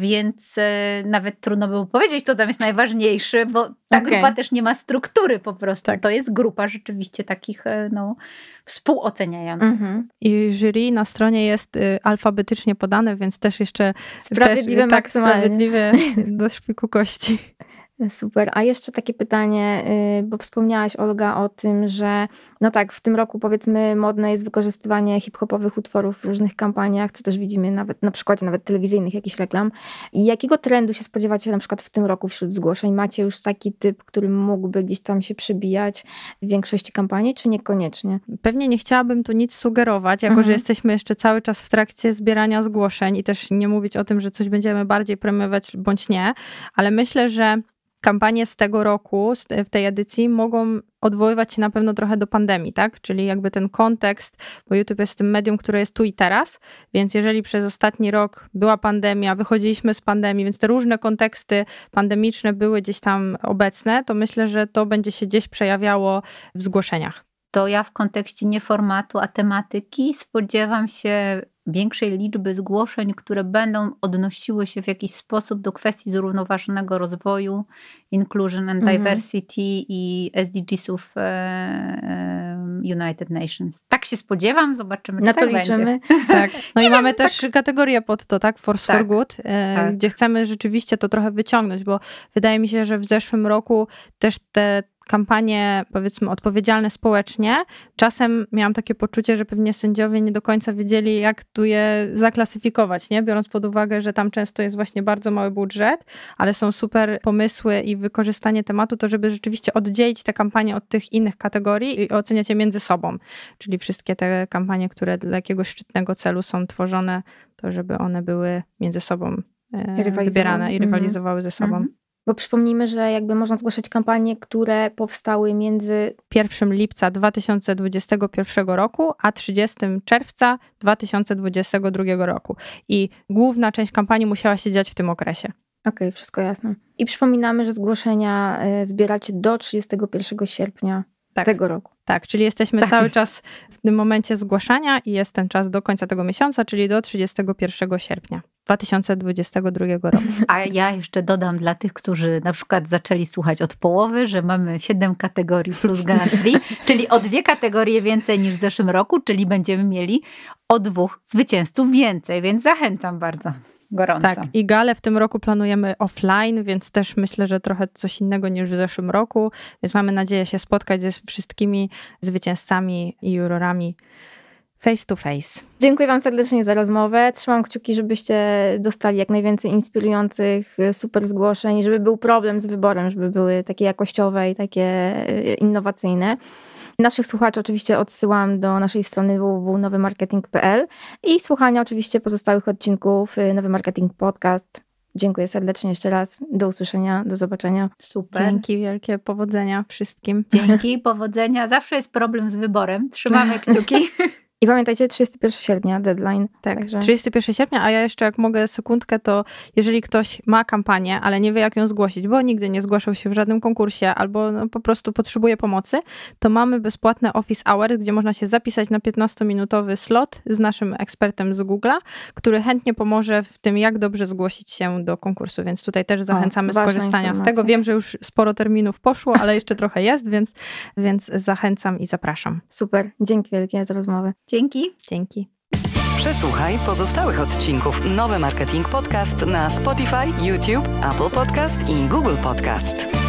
Więc nawet trudno było powiedzieć, co tam jest najważniejsze, bo ta okay. grupa też nie ma struktury po prostu. Tak. To jest grupa rzeczywiście takich no, współoceniających. Mhm. I jury na stronie jest alfabetycznie podane, więc też jeszcze sprawiedliwe też, tak, maksymalnie. Sprawiedliwe (laughs) do szpiku kości. Super. A jeszcze takie pytanie, y, bo wspomniałaś Olga o tym, że no tak, w tym roku powiedzmy modne jest wykorzystywanie hip-hopowych utworów w różnych kampaniach, co też widzimy nawet na przykładzie nawet telewizyjnych jakichś reklam. I jakiego trendu się spodziewacie na przykład w tym roku wśród zgłoszeń? Macie już taki typ, który mógłby gdzieś tam się przybijać w większości kampanii, czy niekoniecznie? Pewnie nie chciałabym tu nic sugerować, jako mhm. że jesteśmy jeszcze cały czas w trakcie zbierania zgłoszeń i też nie mówić o tym, że coś będziemy bardziej premiować bądź nie, ale myślę, że kampanie z tego roku, w tej edycji, mogą odwoływać się na pewno trochę do pandemii, tak? Czyli jakby ten kontekst, bo YouTube jest tym medium, które jest tu i teraz, więc jeżeli przez ostatni rok była pandemia, wychodziliśmy z pandemii, więc te różne konteksty pandemiczne były gdzieś tam obecne, to myślę, że to będzie się gdzieś przejawiało w zgłoszeniach. To ja w kontekście nie formatu, a tematyki spodziewam się większej liczby zgłoszeń, które będą odnosiły się w jakiś sposób do kwestii zrównoważonego rozwoju, inclusion and mhm. diversity i SDGsów e, e, United Nations. Tak się spodziewam, zobaczymy, no czy to tak liczymy. Będzie. (laughs) Tak. No i wiem, mamy no tak. też kategorię pod to, tak? Force tak. for Good, e, tak. gdzie chcemy rzeczywiście to trochę wyciągnąć, bo wydaje mi się, że w zeszłym roku też te kampanie, powiedzmy, odpowiedzialne społecznie, czasem miałam takie poczucie, że pewnie sędziowie nie do końca wiedzieli, jak tu je zaklasyfikować, nie? biorąc pod uwagę, że tam często jest właśnie bardzo mały budżet, ale są super pomysły i wykorzystanie tematu, to żeby rzeczywiście oddzielić te kampanie od tych innych kategorii i oceniać je między sobą. Czyli wszystkie te kampanie, które dla jakiegoś szczytnego celu są tworzone, to żeby one były między sobą e, wybierane i mhm. rywalizowały ze sobą. Mhm. Bo przypomnijmy, że jakby można zgłaszać kampanie, które powstały między 1 lipca 2021 roku a 30 czerwca 2022 roku. I główna część kampanii musiała się dziać w tym okresie. Okej, okay, wszystko jasne. I przypominamy, że zgłoszenia y, zbieracie do 31 sierpnia tak. tego roku. Tak, czyli jesteśmy tak cały jest. czas w tym momencie zgłaszania i jest ten czas do końca tego miesiąca, czyli do 31 sierpnia. 2022 roku. A ja jeszcze dodam dla tych, którzy na przykład zaczęli słuchać od połowy, że mamy 7 kategorii plus Grand czyli o dwie kategorie więcej niż w zeszłym roku, czyli będziemy mieli o dwóch zwycięzców więcej, więc zachęcam bardzo. Gorąco. Tak, i gale w tym roku planujemy offline, więc też myślę, że trochę coś innego niż w zeszłym roku. Więc mamy nadzieję się spotkać ze wszystkimi zwycięzcami i jurorami face to face. Dziękuję Wam serdecznie za rozmowę. Trzymam kciuki, żebyście dostali jak najwięcej inspirujących, y, super zgłoszeń, żeby był problem z wyborem, żeby były takie jakościowe i takie y, innowacyjne. Naszych słuchaczy oczywiście odsyłam do naszej strony www.nowymarketing.pl i słuchania oczywiście pozostałych odcinków y, Nowy Marketing Podcast. Dziękuję serdecznie jeszcze raz. Do usłyszenia, do zobaczenia. Super. Dzięki wielkie, powodzenia wszystkim. Dzięki, powodzenia. Zawsze jest problem z wyborem. Trzymamy (laughs) kciuki. I pamiętajcie, 31 sierpnia deadline. Tak, także... 31 sierpnia, a ja jeszcze jak mogę sekundkę, to jeżeli ktoś ma kampanię, ale nie wie jak ją zgłosić, bo nigdy nie zgłaszał się w żadnym konkursie albo no, po prostu potrzebuje pomocy, to mamy bezpłatne Office Hours, gdzie można się zapisać na 15-minutowy slot z naszym ekspertem z Google'a, który chętnie pomoże w tym, jak dobrze zgłosić się do konkursu, więc tutaj też zachęcamy o, z informacja. z tego. Wiem, że już sporo terminów poszło, ale jeszcze trochę jest, więc, więc zachęcam i zapraszam. Super, dzięki wielkie za rozmowę. Dzięki. Dzięki. Przesłuchaj pozostałych odcinków Nowy Marketing Podcast na Spotify, YouTube, Apple Podcast i Google Podcast.